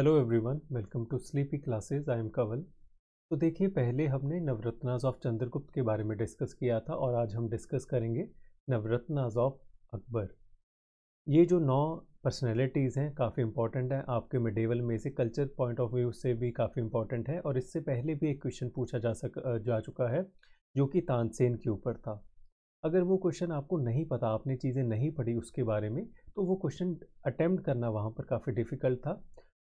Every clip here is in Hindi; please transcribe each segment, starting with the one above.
hello everyone welcome to sleepy classes I am Kawal तो देखिए पहले हमने नवरत्नाज ऑफ चंद्रगुप्त के बारे में डिस्कस किया था और आज हम डिस्कस करेंगे नवरत्नाज ऑफ अकबर ये जो नौ पर्सनैलिटीज़ हैं काफ़ी इंपॉर्टेंट हैं आपके मिडेवल में से कल्चर पॉइंट ऑफ व्यू से भी काफ़ी इंपॉर्टेंट है और इससे पहले भी एक क्वेश्चन पूछा जा सक जा चुका है जो कि तानसेन के ऊपर था अगर वो क्वेश्चन आपको नहीं पता आपने चीज़ें नहीं पढ़ी उसके बारे में तो वो क्वेश्चन अटैम्प्ट करना वहाँ पर काफ़ी डिफ़िकल्ट था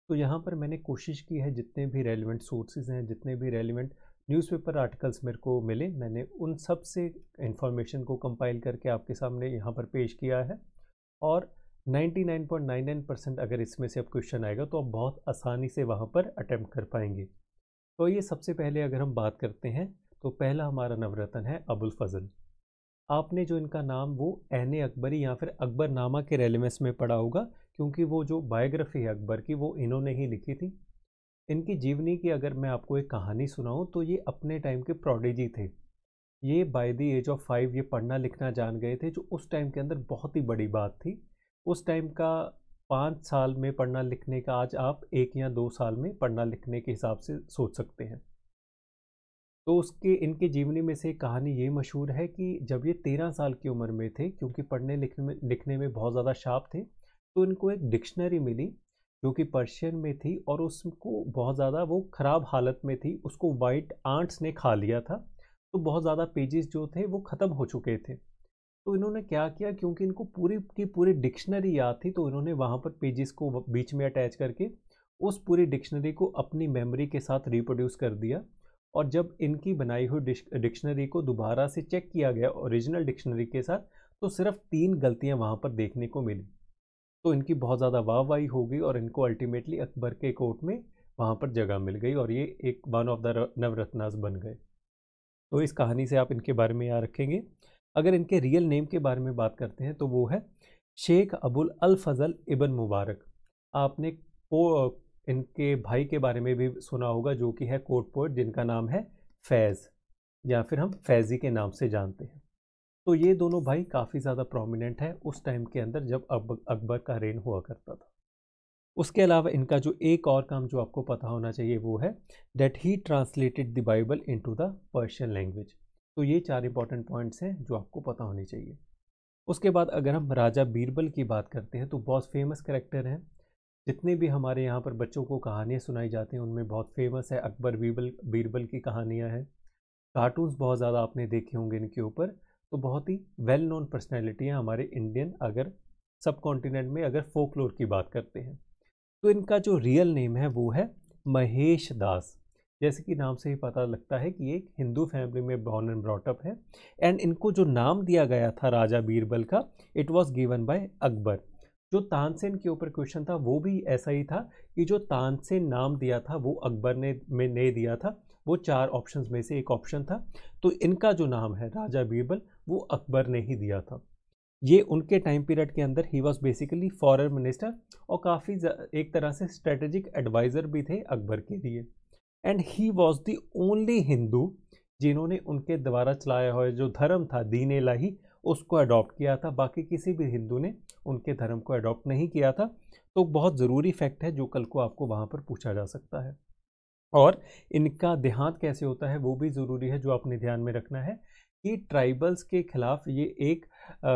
तो यहाँ पर मैंने कोशिश की है जितने भी रेलिवेंट सोर्सेज हैं जितने भी रेलिवेंट न्यूज़पेपर आर्टिकल्स मेरे को मिले मैंने उन सब से इन्फॉर्मेशन को कंपाइल करके आपके सामने यहाँ पर पेश किया है और 99.99 परसेंट अगर इसमें से अब क्वेश्चन आएगा तो आप बहुत आसानी से वहाँ पर अटैम्प्ट कर पाएंगे तो ये सबसे पहले अगर हम बात करते हैं तो पहला हमारा नवरत्न है अबुल फजल आपने जो इनका नाम वो एन ए अकबरी या फिर अकबर नामा के रेलिवेंस में पढ़ा होगा क्योंकि वो जो बायोग्राफी है अकबर की वो इन्होंने ही लिखी थी इनकी जीवनी की अगर मैं आपको एक कहानी सुनाऊँ तो ये अपने टाइम के प्रोडिजी थे ये by the age of five ये पढ़ना लिखना जान गए थे जो उस टाइम के अंदर बहुत ही बड़ी बात थी उस टाइम का पाँच साल में पढ़ना लिखने का आज आप एक या दो साल में पढ़ना लिखने के हिसाब से सोच सकते हैं तो उसके इनके जीवनी में से एक कहानी ये मशहूर है कि जब ये तेरह साल की उम्र में थे क्योंकि पढ़ने लिखने में लिखने में बहुत ज़्यादा शार्प थे तो इनको एक डिक्शनरी मिली जो कि पर्शियन में थी और उसको बहुत ज़्यादा वो ख़राब हालत में थी उसको वाइट आंट्स ने खा लिया था तो बहुत ज़्यादा पेजेस जो थे वो ख़त्म हो चुके थे तो इन्होंने क्या किया क्योंकि इनको पूरी की पूरी डिक्शनरी याद थी तो इन्होंने वहाँ पर पेजेस को बीच में अटैच करके उस पूरी डिक्शनरी को अपनी मेमोरी के साथ रिप्रोड्यूस कर दिया और जब इनकी बनाई हुई डिक्शनरी को दोबारा से चेक किया गया ओरिजिनल डिक्शनरी के साथ तो सिर्फ तीन गलतियाँ वहाँ पर देखने को मिली तो इनकी बहुत ज़्यादा वाहवाही हो गई और इनको अल्टीमेटली अकबर के कोर्ट में वहाँ पर जगह मिल गई और ये एक वन ऑफ द नवरत्नास बन गए तो इस कहानी से आप इनके बारे में याद रखेंगे अगर इनके रियल नेम के बारे में बात करते हैं तो वो है शेख अबुल अल फजल इबन मुबारक आपने को इनके भाई के बारे में भी सुना होगा जो कि है कोर्ट पोइट जिनका नाम है फैज़ या फिर हम फैज़ी के नाम से जानते हैं तो ये दोनों भाई काफ़ी ज़्यादा प्रोमिनेंट है उस टाइम के अंदर जब अकबर का रेन हुआ करता था उसके अलावा इनका जो एक और काम जो आपको पता होना चाहिए वो है that he translated the Bible into the Persian language तो ये चार इंपॉर्टेंट पॉइंट्स हैं जो आपको पता होने चाहिए उसके बाद अगर हम राजा बीरबल की बात करते हैं तो बहुत फेमस करेक्टर हैं जितने भी हमारे यहाँ पर बच्चों को कहानियाँ सुनाई जाती हैं उनमें बहुत फेमस है अकबर बीरबल बीरबल की कहानियाँ हैं कार्टून्स बहुत ज़्यादा आपने देखे होंगे इनके ऊपर तो बहुत ही वेल नोन पर्सनैलिटी हैं हमारे इंडियन अगर सब कॉन्टिनेंट में अगर फोकलोर की बात करते हैं तो इनका जो रियल नेम है वो है महेश दास जैसे कि नाम से ही पता लगता है कि एक हिंदू फैमिली में बॉर्न एंड ब्रॉटअप है एंड इनको जो नाम दिया गया था राजा बीरबल का it was given by Akbar जो तानसेन के ऊपर क्वेश्चन था वो भी ऐसा ही था कि जो तानसेन नाम दिया था वो अकबर ने में ने दिया था वो चार ऑप्शन में से एक ऑप्शन था तो इनका जो नाम है राजा बीरबल वो अकबर ने ही दिया था ये उनके टाइम पीरियड के अंदर ही वॉज बेसिकली फॉरेन मिनिस्टर और काफ़ी एक तरह से स्ट्रेटेजिक एडवाइज़र भी थे अकबर के लिए and he was the only Hindu जिन्होंने उनके द्वारा चलाया हुआ जो धर्म था दीन लाही उसको अडॉप्ट किया था बाकी किसी भी हिंदू ने उनके धर्म को अडॉप्ट नहीं किया था तो बहुत ज़रूरी फैक्ट है जो कल को आपको वहाँ पर पूछा जा सकता है और इनका देहांत कैसे होता है वो भी ज़रूरी है जो आपने ध्यान में रखना है कि ट्राइबल्स के खिलाफ ये एक आ,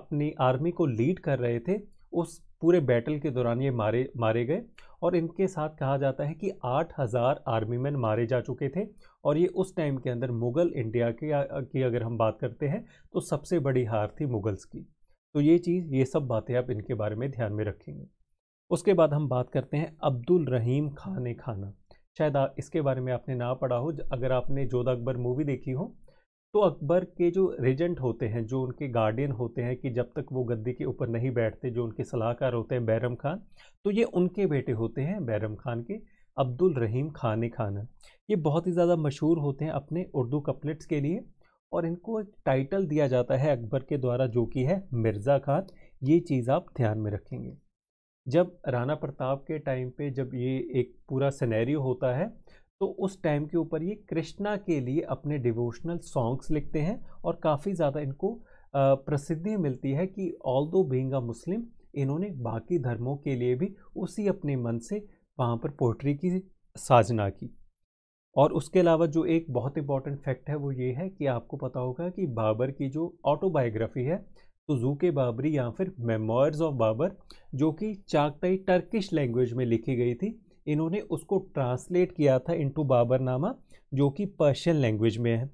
अपनी आर्मी को लीड कर रहे थे उस पूरे बैटल के दौरान ये मारे मारे गए और इनके साथ कहा जाता है कि 8000 आर्मी मैन मारे जा चुके थे और ये उस टाइम के अंदर मुग़ल इंडिया के की अगर हम बात करते हैं तो सबसे बड़ी हार थी मुग़ल्स की तो ये चीज़ ये सब बातें आप इनके बारे में ध्यान में रखेंगे उसके बाद हम बात करते हैं अब्दुल रहीम खान खाना शायद इसके बारे में आपने ना पढ़ा हो अगर आपने जोधा अकबर मूवी देखी हो तो अकबर के जो रेजेंट होते हैं जो उनके गार्डियन होते हैं कि जब तक वो गद्दी के ऊपर नहीं बैठते जो उनके सलाहकार होते हैं बैरम खान तो ये उनके बेटे होते हैं बैरम खान के अब्दुल रहीम खान खाना ये बहुत ही ज़्यादा मशहूर होते हैं अपने उर्दू कपलेट्स के लिए और इनको एक टाइटल दिया जाता है अकबर के द्वारा जो कि है मिर्ज़ा खान ये चीज़ आप ध्यान में रखेंगे जब राणा प्रताप के टाइम पे जब ये एक पूरा सिनेरियो होता है तो उस टाइम के ऊपर ये कृष्णा के लिए अपने डिवोशनल सॉन्ग्स लिखते हैं और काफ़ी ज़्यादा इनको प्रसिद्धि मिलती है कि ऑल दो बींग अ मुस्लिम इन्होंने बाकी धर्मों के लिए भी उसी अपने मन से वहाँ पर पोइट्री की साजना की और उसके अलावा जो एक बहुत इंपॉर्टेंट फैक्ट है वो ये है कि आपको पता होगा कि बाबर की जो ऑटोबायोग्राफी है तो जू के बाबरी या फिर मेमोर्स ऑफ बाबर जो कि चाकताई टर्किश लैंग्वेज में लिखी गई थी इन्होंने उसको ट्रांसलेट किया था इनटू नामा जो कि पर्शियन लैंग्वेज में है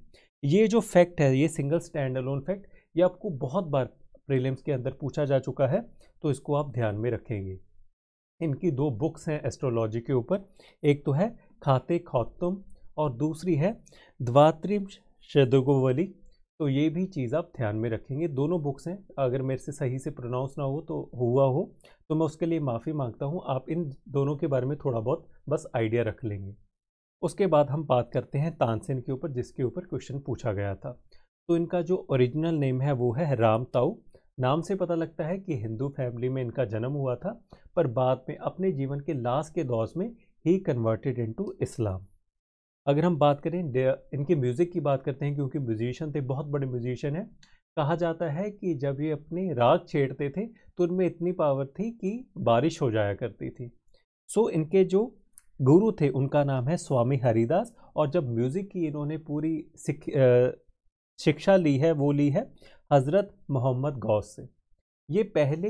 ये जो फैक्ट है ये सिंगल स्टैंड अलोन फैक्ट ये आपको बहुत बार प्रीलिम्स के अंदर पूछा जा चुका है तो इसको आप ध्यान में रखेंगे इनकी दो बुक्स हैं एस्ट्रोलॉजी के ऊपर एक तो है खाते खौतुम और दूसरी है द्वात्रिम शदगोवली तो ये भी चीज़ आप ध्यान में रखेंगे दोनों बुक्स हैं अगर मेरे से सही से प्रोनाउंस ना हो तो हुआ हो तो मैं उसके लिए माफ़ी मांगता हूँ आप इन दोनों के बारे में थोड़ा बहुत बस आइडिया रख लेंगे उसके बाद हम बात करते हैं तानसेन के ऊपर जिसके ऊपर क्वेश्चन पूछा गया था तो इनका जो ओरिजिनल नेम है वो है राम ताऊ नाम से पता लगता है कि हिंदू फैमिली में इनका जन्म हुआ था पर बाद में अपने जीवन के लास्ट के दौर में ही कन्वर्टेड इनटू इस्लाम अगर हम बात करें इनके म्यूज़िक की बात करते हैं क्योंकि म्यूजिशियन थे बहुत बड़े म्यूजिशियन हैं कहा जाता है कि जब ये अपने राग छेड़ते थे तो उनमें इतनी पावर थी कि बारिश हो जाया करती थी सो so, इनके जो गुरु थे उनका नाम है स्वामी हरिदास और जब म्यूज़िक की इन्होंने पूरी सिख शिक्षा ली है वो ली है हज़रत मोहम्मद गौस से ये पहले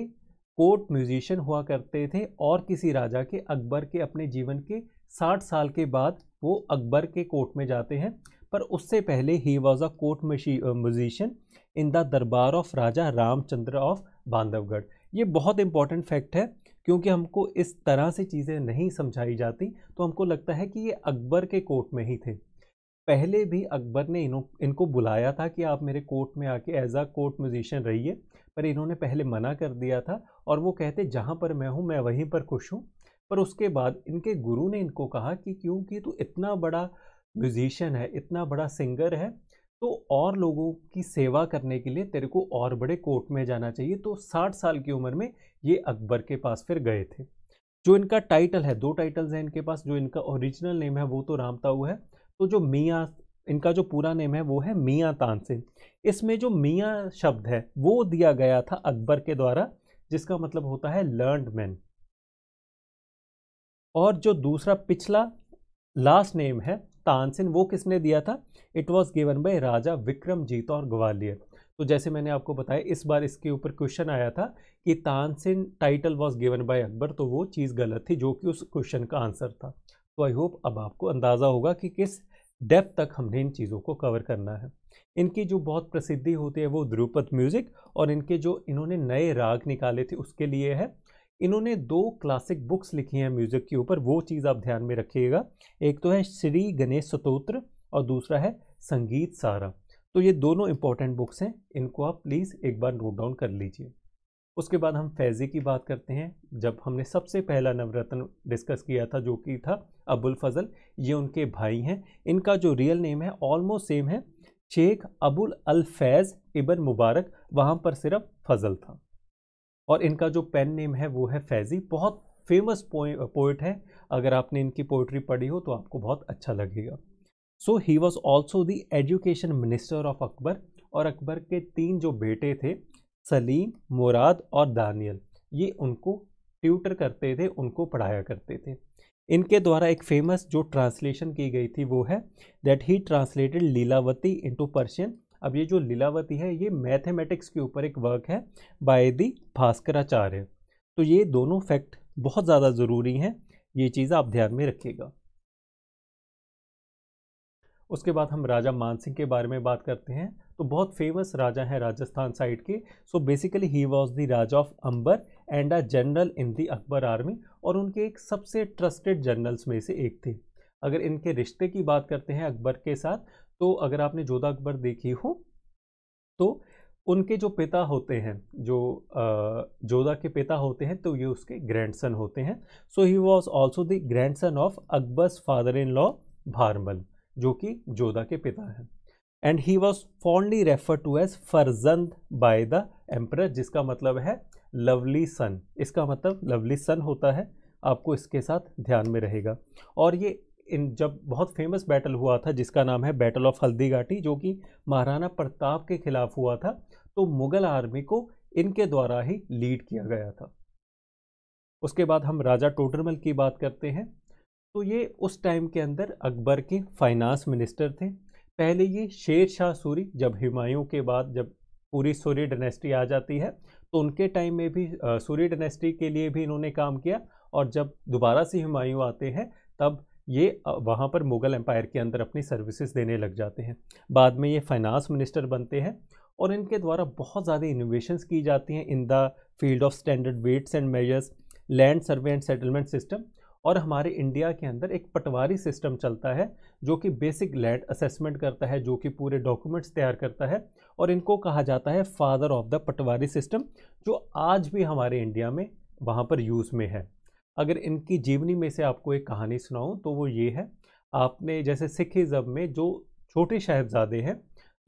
कोर्ट म्यूजिशियन हुआ करते थे और किसी राजा के अकबर के अपने जीवन के साठ साल के बाद वो अकबर के कोर्ट में जाते हैं पर उससे पहले he was a court musician in the darbar of Raja Ramchandra of Bandhavgarh ये बहुत इंपॉर्टेंट फैक्ट है क्योंकि हमको इस तरह से चीज़ें नहीं समझाई जाती तो हमको लगता है कि ये अकबर के कोर्ट में ही थे पहले भी अकबर ने इनो इनको बुलाया था कि आप मेरे कोर्ट में आके एज आ कोर्ट म्यूजिशियन रहिए पर इन्होंने पहले मना कर दिया था और वो कहते जहाँ पर मैं हूँ मैं वहीं पर खुश हूँ पर उसके बाद इनके गुरु ने इनको कहा कि क्योंकि तू इतना बड़ा म्यूजिशियन है इतना बड़ा सिंगर है तो और लोगों की सेवा करने के लिए तेरे को और बड़े कोर्ट में जाना चाहिए तो साठ साल की उम्र में ये अकबर के पास फिर गए थे जो इनका टाइटल है दो टाइटल्स हैं इनके पास जो इनका ओरिजिनल नेम है वो तो रामताऊ है तो जो मियाँ इनका जो पूरा नेम है वो है मियाँ तानसेन इसमें जो मियाँ शब्द है वो दिया गया था अकबर के द्वारा जिसका मतलब होता है लर्नड मैन और जो दूसरा पिछला लास्ट नेम है तानसेन वो किसने दिया था it was given by Raja Vikramjit और ग्वालियर तो जैसे मैंने आपको बताया इस बार इसके ऊपर क्वेश्चन आया था कि Tansen title was given by Akbar तो वो चीज़ गलत थी जो कि उस क्वेश्चन का आंसर था तो आई होप अब आपको अंदाज़ा होगा कि किस डेप तक हमने इन चीज़ों को कवर करना है इनकी जो बहुत प्रसिद्धि होती है वो ध्रुपद म्यूज़िक और इनके जो इन्होंने नए राग निकाले थे उसके लिए है इन्होंने दो क्लासिक बुक्स लिखी हैं म्यूज़िक के ऊपर वो चीज़ आप ध्यान में रखिएगा एक तो है श्री गणेश स्तोत्र और दूसरा है संगीत सारा तो ये दोनों इंपॉर्टेंट बुक्स हैं इनको आप प्लीज़ एक बार नोट डाउन कर लीजिए उसके बाद हम फैज़ी की बात करते हैं जब हमने सबसे पहला नवरत्न डिस्कस किया था जो कि था अबुल फजल ये उनके भाई हैं इनका जो रियल नेम है ऑलमोस्ट सेम है शेख अबुल अल फैज़ इबन मुबारक वहाँ पर सिर्फ फजल था और इनका जो पेन नेम है वो है फैज़ी बहुत फेमस पोइट है अगर आपने इनकी पोइट्री पढ़ी हो तो आपको बहुत अच्छा लगेगा so he was also the education minister of Akbar और अकबर के तीन जो बेटे थे सलीम मुराद और दानियल ये उनको ट्यूटर करते थे उनको पढ़ाया करते थे इनके द्वारा एक फेमस जो ट्रांसलेशन की गई थी वो है that he translated Lilavati into Persian अब ये जो लीलावती है ये मैथमेटिक्स के ऊपर एक वर्क है बाय दी भास्कराचार्य तो ये दोनों फैक्ट बहुत ज़्यादा ज़रूरी हैं ये चीज़ आप ध्यान में रखिएगा उसके बाद हम राजा मानसिंह के बारे में बात करते हैं तो बहुत फेमस राजा हैं राजस्थान साइड के so basically he was the Raja of Amber and a general in the Akbar army और उनके एक सबसे ट्रस्टेड जनरल्स में से एक थे अगर इनके रिश्ते की बात करते हैं अकबर के साथ तो अगर आपने जोधा अकबर देखी हो तो उनके जो पिता होते हैं जो जोधा के पिता होते हैं तो ये उसके ग्रैंडसन होते हैं so he was also the grandson of Akbar father in law Bharmal जो कि जोधा के पिता हैं and he was fondly refer to as Farzand by the emperor जिसका मतलब है लवली सन इसका मतलब लवली सन होता है आपको इसके साथ ध्यान में रहेगा और ये इन जब बहुत फेमस बैटल हुआ था जिसका नाम है बैटल ऑफ हल्दी घाटी जो कि महाराणा प्रताप के खिलाफ हुआ था तो मुगल आर्मी को इनके द्वारा ही लीड किया गया था उसके बाद हम राजा टोडरमल की बात करते हैं तो ये उस टाइम के अंदर अकबर के फाइनेंस मिनिस्टर थे पहले ये शेर शाह सूरी जब हिमायूं के बाद जब पूरी सूर्य डायनेस्टी आ जाती है तो उनके टाइम में भी सूर्य डायनेस्टी के लिए भी इन्होंने काम किया और जब दोबारा से हिमायूं आते हैं तब ये वहाँ पर मुग़ल एम्पायर के अंदर अपनी सर्विसेज देने लग जाते हैं बाद में ये फाइनेंस मिनिस्टर बनते हैं और इनके द्वारा बहुत ज़्यादा इनोवेशंस की जाती हैं in the field of standard weights and measures land survey and settlement system और हमारे इंडिया के अंदर एक पटवारी सिस्टम चलता है जो कि बेसिक लैंड असेसमेंट करता है जो कि पूरे डॉक्यूमेंट्स तैयार करता है और इनको कहा जाता है father of the patwari system जो आज भी हमारे इंडिया में वहाँ पर यूज़ में है अगर इनकी जीवनी में से आपको एक कहानी सुनाऊँ तो वो ये है आपने जैसे सिखिज़म में जो छोटे साहेबजादे हैं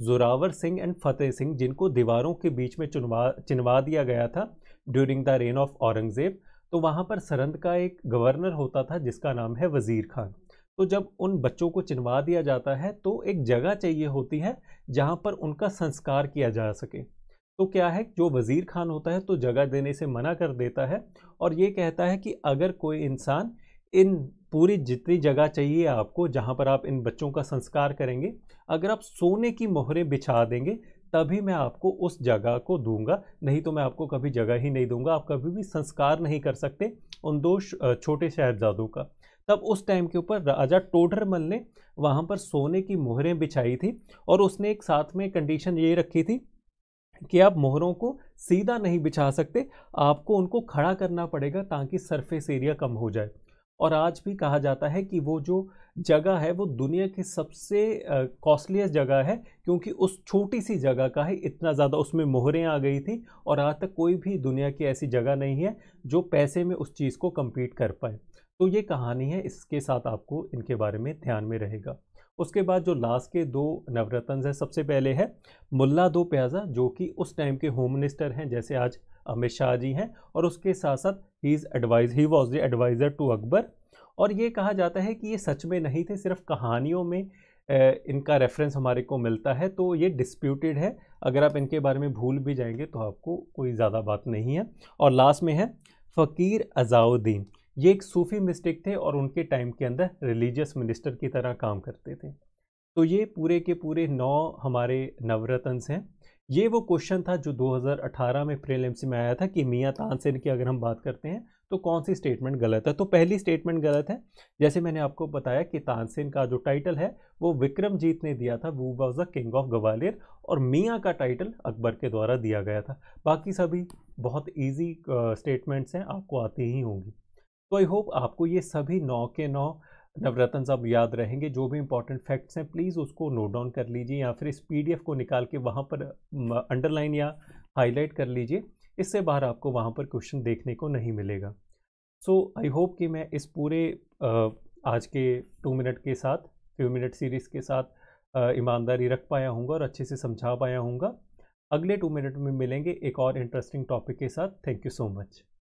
जोरावर सिंह एंड फतेह सिंह जिनको दीवारों के बीच में चुनवा चिनवा दिया गया था during the reign of Aurangzeb तो वहाँ पर सरंद का एक गवर्नर होता था जिसका नाम है वज़ीर खान तो जब उन बच्चों को चिनवा दिया जाता है तो एक जगह चाहिए होती है जहाँ पर उनका संस्कार किया जा सके तो क्या है जो वज़ीर खान होता है तो जगह देने से मना कर देता है और ये कहता है कि अगर कोई इंसान इन पूरी जितनी जगह चाहिए आपको जहाँ पर आप इन बच्चों का संस्कार करेंगे अगर आप सोने की मोहरें बिछा देंगे तभी मैं आपको उस जगह को दूंगा नहीं तो मैं आपको कभी जगह ही नहीं दूंगा आप कभी भी संस्कार नहीं कर सकते उन दो छोटे शहजादों का तब उस टाइम के ऊपर राजा टोडरमल ने वहाँ पर सोने की मोहरें बिछाई थी और उसने एक साथ में कंडीशन ये रखी थी कि आप मोहरों को सीधा नहीं बिछा सकते आपको उनको खड़ा करना पड़ेगा ताकि सरफेस एरिया कम हो जाए और आज भी कहा जाता है कि वो जो जगह है वो दुनिया की सबसे कॉस्टलीस्ट जगह है क्योंकि उस छोटी सी जगह का ही इतना ज़्यादा उसमें मोहरें आ गई थी और आज तक कोई भी दुनिया की ऐसी जगह नहीं है जो पैसे में उस चीज़ को कम्पीट कर पाए तो ये कहानी है इसके साथ आपको इनके बारे में ध्यान में रहेगा उसके बाद जो लास्ट के दो नवरत्न हैं सबसे पहले है मुल्ला दो प्याजा जो कि उस टाइम के होम मिनिस्टर हैं जैसे आज अमित शाह जी हैं और उसके साथ साथ ही is advise he was the adviser to Akbar और ये कहा जाता है कि ये सच में नहीं थे सिर्फ कहानियों में इनका रेफरेंस हमारे को मिलता है तो ये डिस्प्यूटेड है अगर आप इनके बारे में भूल भी जाएंगे तो आपको कोई ज़्यादा बात नहीं है और लास्ट में है फ़कीर अज़ाउद्दीन ये एक सूफी मिस्टेक थे और उनके टाइम के अंदर रिलीजियस मिनिस्टर की तरह काम करते थे तो ये पूरे के पूरे नौ हमारे नवरत्नस हैं ये वो क्वेश्चन था जो 2018 में प्रीलिम्स में आया था कि मियाँ तानसेन की अगर हम बात करते हैं तो कौन सी स्टेटमेंट गलत है तो पहली स्टेटमेंट गलत है जैसे मैंने आपको बताया कि तानसेन का जो टाइटल है वो विक्रमजीत ने दिया था वो was the king of Gwalior और मियाँ का टाइटल अकबर के द्वारा दिया गया था बाकी सभी बहुत ईजी स्टेटमेंट्स हैं आपको आती ही होंगी तो आई होप आपको ये सभी नौ के नौ नवरत्न साहब याद रहेंगे जो भी इंपॉर्टेंट फैक्ट्स हैं प्लीज़ उसको नोट डाउन कर लीजिए या फिर इस पी को निकाल के वहाँ पर अंडरलाइन या हाईलाइट कर लीजिए इससे बाहर आपको वहाँ पर क्वेश्चन देखने को नहीं मिलेगा सो आई होप कि मैं इस पूरे uh, आज के टू मिनट के साथ फ्यू मिनट सीरीज़ के साथ ईमानदारी रख पाया हूँ और अच्छे से समझा पाया हूँ अगले टू मिनट में मिलेंगे एक और इंटरेस्टिंग टॉपिक के साथ थैंक यू सो मच